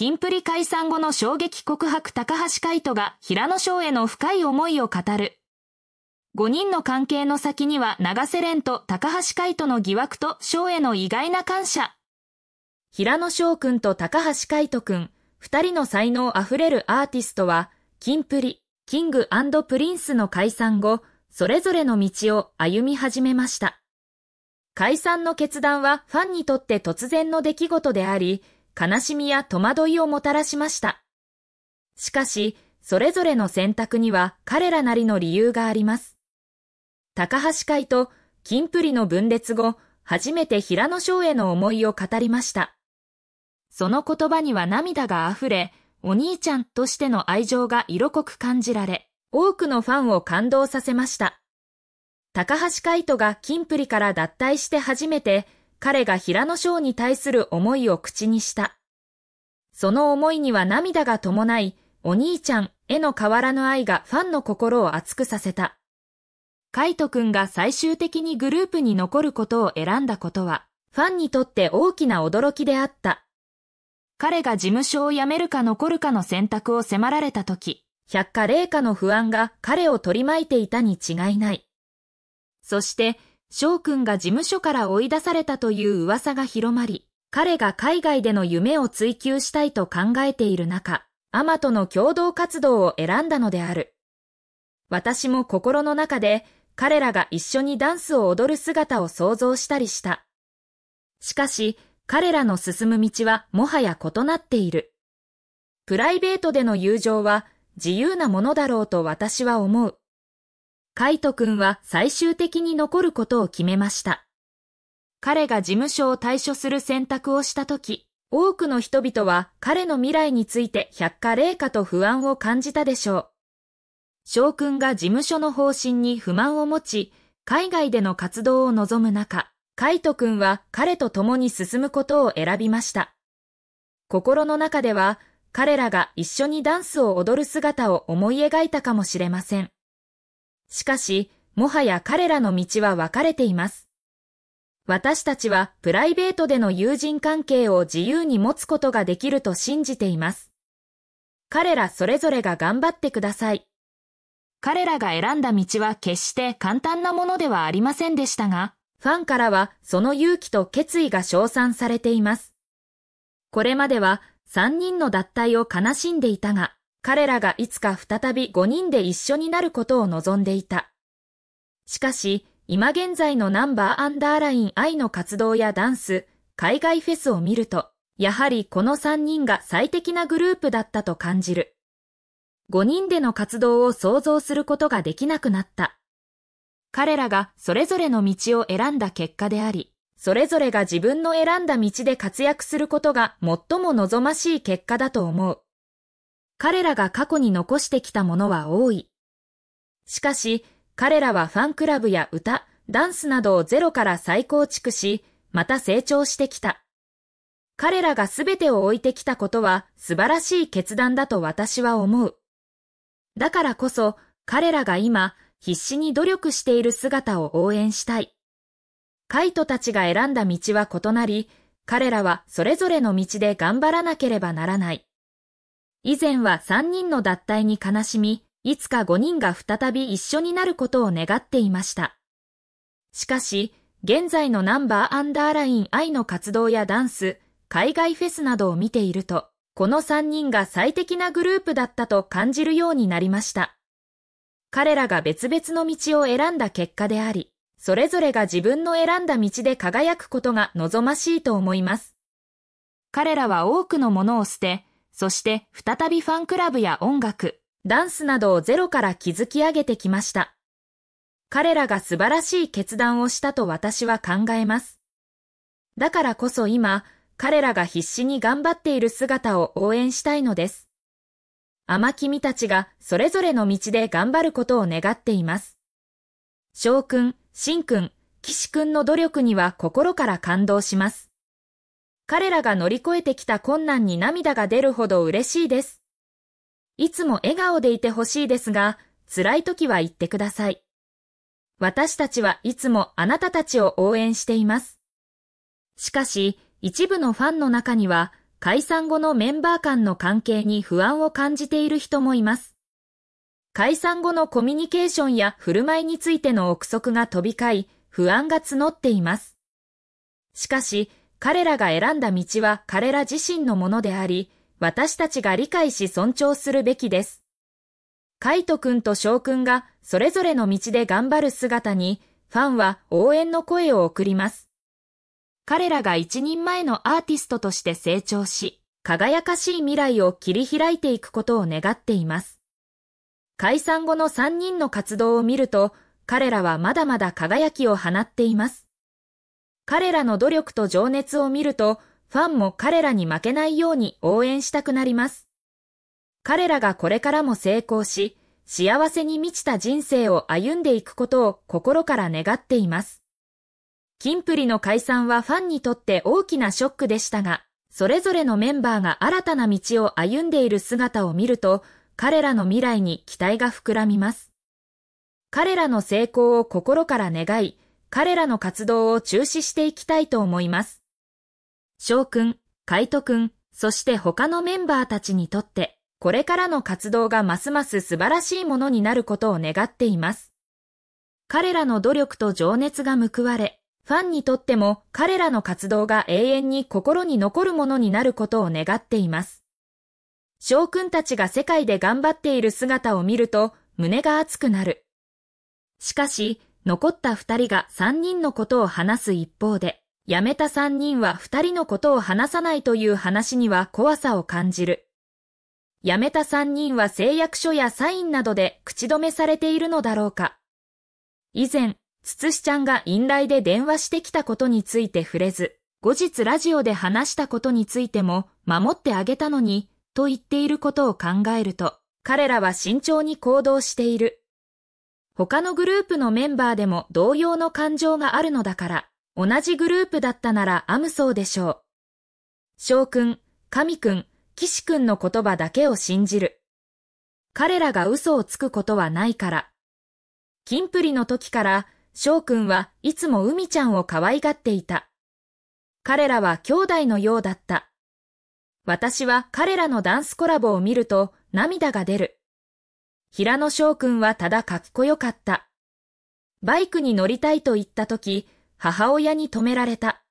キンプリ解散後の衝撃告白高橋海人が平野翔への深い思いを語る。5人の関係の先には長瀬廉と高橋海人の疑惑と翔への意外な感謝。平野翔くんと高橋海人くん、二人の才能あふれるアーティストは、キンプリ、キングプリンスの解散後、それぞれの道を歩み始めました。解散の決断はファンにとって突然の出来事であり、悲しみや戸惑いをもたらしました。しかし、それぞれの選択には彼らなりの理由があります。高橋会と金プリの分裂後、初めて平野翔への思いを語りました。その言葉には涙が溢れ、お兄ちゃんとしての愛情が色濃く感じられ、多くのファンを感動させました。高橋海人が金プリから脱退して初めて、彼が平野翔に対する思いを口にした。その思いには涙が伴い、お兄ちゃんへの変わらぬ愛がファンの心を熱くさせた。カイトくんが最終的にグループに残ることを選んだことは、ファンにとって大きな驚きであった。彼が事務所を辞めるか残るかの選択を迫られた時、百花玲花の不安が彼を取り巻いていたに違いない。そして、翔くんが事務所から追い出されたという噂が広まり、彼が海外での夢を追求したいと考えている中、アマとの共同活動を選んだのである。私も心の中で彼らが一緒にダンスを踊る姿を想像したりした。しかし、彼らの進む道はもはや異なっている。プライベートでの友情は自由なものだろうと私は思う。カイト君は最終的に残ることを決めました。彼が事務所を退所する選択をしたとき、多くの人々は彼の未来について百科霊下と不安を感じたでしょう。翔くんが事務所の方針に不満を持ち、海外での活動を望む中、カイトくんは彼と共に進むことを選びました。心の中では彼らが一緒にダンスを踊る姿を思い描いたかもしれません。しかし、もはや彼らの道は分かれています。私たちはプライベートでの友人関係を自由に持つことができると信じています。彼らそれぞれが頑張ってください。彼らが選んだ道は決して簡単なものではありませんでしたが、ファンからはその勇気と決意が称賛されています。これまでは3人の脱退を悲しんでいたが、彼らがいつか再び5人で一緒になることを望んでいた。しかし、今現在のナンバーアンダーライン愛の活動やダンス、海外フェスを見ると、やはりこの3人が最適なグループだったと感じる。5人での活動を想像することができなくなった。彼らがそれぞれの道を選んだ結果であり、それぞれが自分の選んだ道で活躍することが最も望ましい結果だと思う。彼らが過去に残してきたものは多い。しかし、彼らはファンクラブや歌、ダンスなどをゼロから再構築し、また成長してきた。彼らが全てを置いてきたことは素晴らしい決断だと私は思う。だからこそ、彼らが今、必死に努力している姿を応援したい。カイトたちが選んだ道は異なり、彼らはそれぞれの道で頑張らなければならない。以前は三人の脱退に悲しみ、いつか五人が再び一緒になることを願っていました。しかし、現在のナンバーアンダーライン愛の活動やダンス、海外フェスなどを見ていると、この三人が最適なグループだったと感じるようになりました。彼らが別々の道を選んだ結果であり、それぞれが自分の選んだ道で輝くことが望ましいと思います。彼らは多くのものを捨て、そして再びファンクラブや音楽、ダンスなどをゼロから築き上げてきました。彼らが素晴らしい決断をしたと私は考えます。だからこそ今、彼らが必死に頑張っている姿を応援したいのです。甘君たちがそれぞれの道で頑張ることを願っています。翔くん、しんくん、岸くんの努力には心から感動します。彼らが乗り越えてきた困難に涙が出るほど嬉しいです。いつも笑顔でいてほしいですが、辛い時は言ってください。私たちはいつもあなたたちを応援しています。しかし、一部のファンの中には、解散後のメンバー間の関係に不安を感じている人もいます。解散後のコミュニケーションや振る舞いについての憶測が飛び交い、不安が募っています。しかし、彼らが選んだ道は彼ら自身のものであり、私たちが理解し尊重するべきです。カイト君と翔君がそれぞれの道で頑張る姿に、ファンは応援の声を送ります。彼らが一人前のアーティストとして成長し、輝かしい未来を切り開いていくことを願っています。解散後の3人の活動を見ると、彼らはまだまだ輝きを放っています。彼らの努力と情熱を見ると、ファンも彼らに負けないように応援したくなります。彼らがこれからも成功し、幸せに満ちた人生を歩んでいくことを心から願っています。キンプリの解散はファンにとって大きなショックでしたが、それぞれのメンバーが新たな道を歩んでいる姿を見ると、彼らの未来に期待が膨らみます。彼らの成功を心から願い、彼らの活動を中止していきたいと思います。翔くん、海斗くん、そして他のメンバーたちにとって、これからの活動がますます素晴らしいものになることを願っています。彼らの努力と情熱が報われ、ファンにとっても彼らの活動が永遠に心に残るものになることを願っています。翔くんたちが世界で頑張っている姿を見ると胸が熱くなる。しかし、残った二人が三人のことを話す一方で、辞めた三人は二人のことを話さないという話には怖さを感じる。辞めた三人は誓約書やサインなどで口止めされているのだろうか。以前、つつしちゃんが院来で電話してきたことについて触れず、後日ラジオで話したことについても、守ってあげたのに、と言っていることを考えると、彼らは慎重に行動している。他のグループのメンバーでも同様の感情があるのだから、同じグループだったならアムソーでしょう。翔くん、神くん、岸くんの言葉だけを信じる。彼らが嘘をつくことはないから。キンプリの時から、翔くんはいつも海ちゃんを可愛がっていた。彼らは兄弟のようだった。私は彼らのダンスコラボを見ると涙が出る。平野翔くんはただかっこよかった。バイクに乗りたいと言った時、母親に止められた。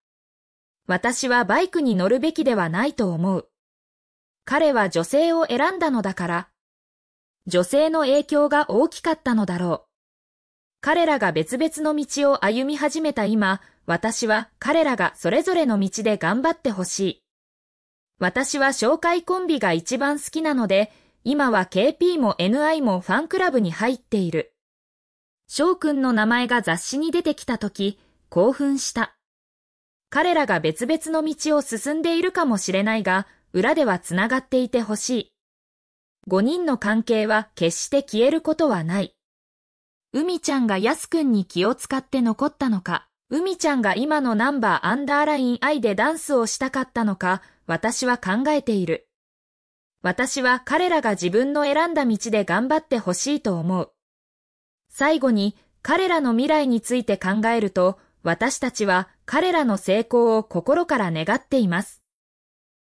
私はバイクに乗るべきではないと思う。彼は女性を選んだのだから。女性の影響が大きかったのだろう。彼らが別々の道を歩み始めた今、私は彼らがそれぞれの道で頑張ってほしい。私は紹介コンビが一番好きなので、今は KP も NI もファンクラブに入っている。翔くんの名前が雑誌に出てきたとき、興奮した。彼らが別々の道を進んでいるかもしれないが、裏では繋がっていてほしい。5人の関係は決して消えることはない。海ちゃんが安くんに気を使って残ったのか、海ちゃんが今のナンバーアンダーライン I でダンスをしたかったのか、私は考えている。私は彼らが自分の選んだ道で頑張ってほしいと思う。最後に彼らの未来について考えると、私たちは彼らの成功を心から願っています。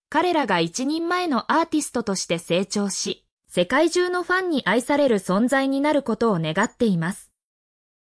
彼らが一人前のアーティストとして成長し、世界中のファンに愛される存在になることを願っています。